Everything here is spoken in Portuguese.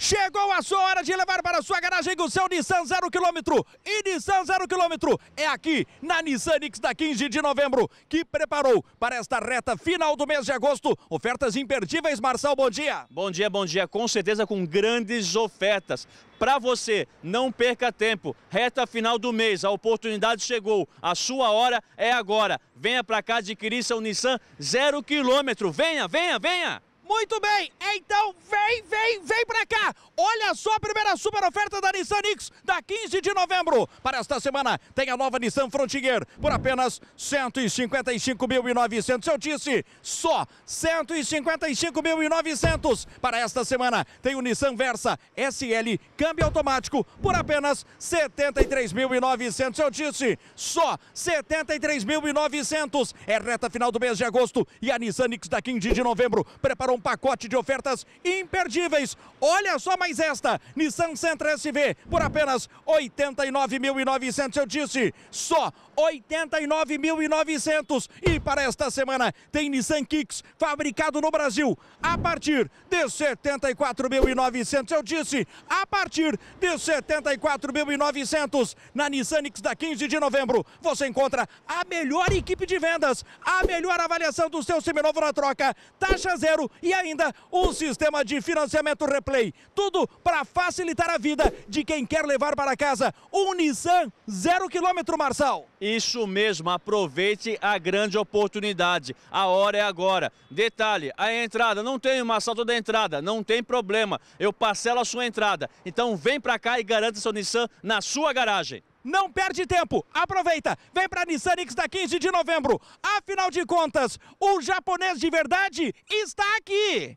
Chegou a sua hora de levar para sua garagem o seu Nissan 0 km. E Nissan 0 km é aqui na Nissan X da 15 de novembro, que preparou para esta reta final do mês de agosto ofertas imperdíveis. Marcel, bom dia. Bom dia, bom dia. Com certeza com grandes ofertas. Para você, não perca tempo. Reta final do mês, a oportunidade chegou. A sua hora é agora. Venha para cá adquirir seu Nissan 0 km. Venha, venha, venha. Muito bem. Então, vem, vem, vem para Olha só a primeira super oferta da Nissan X da 15 de novembro. Para esta semana tem a nova Nissan Frontier por apenas 155.900. Eu disse só 155.900. Para esta semana tem o Nissan Versa SL câmbio automático por apenas 73.900. Eu disse só 73.900. É reta final do mês de agosto e a Nissan X da 15 de novembro preparou um pacote de ofertas imperdíveis. Olha só mais mais esta Nissan Sentra SV por apenas 89.900. Eu disse só 89.900. E para esta semana tem Nissan Kicks fabricado no Brasil a partir de 74.900. Eu disse a partir de 74.900 na Nissan X da 15 de novembro. Você encontra a melhor equipe de vendas, a melhor avaliação do seu seminovo na troca, taxa zero e ainda um sistema de financiamento replay. Tudo para facilitar a vida de quem quer levar para casa um Nissan zero quilômetro, Marçal. Isso mesmo, aproveite a grande oportunidade. A hora é agora. Detalhe, a entrada, não tem uma assalto da entrada, não tem problema. Eu parcelo a sua entrada. Então vem para cá e garanta seu Nissan na sua garagem. Não perde tempo, aproveita, vem para a Nissan X da 15 de novembro. Afinal de contas, o japonês de verdade está aqui.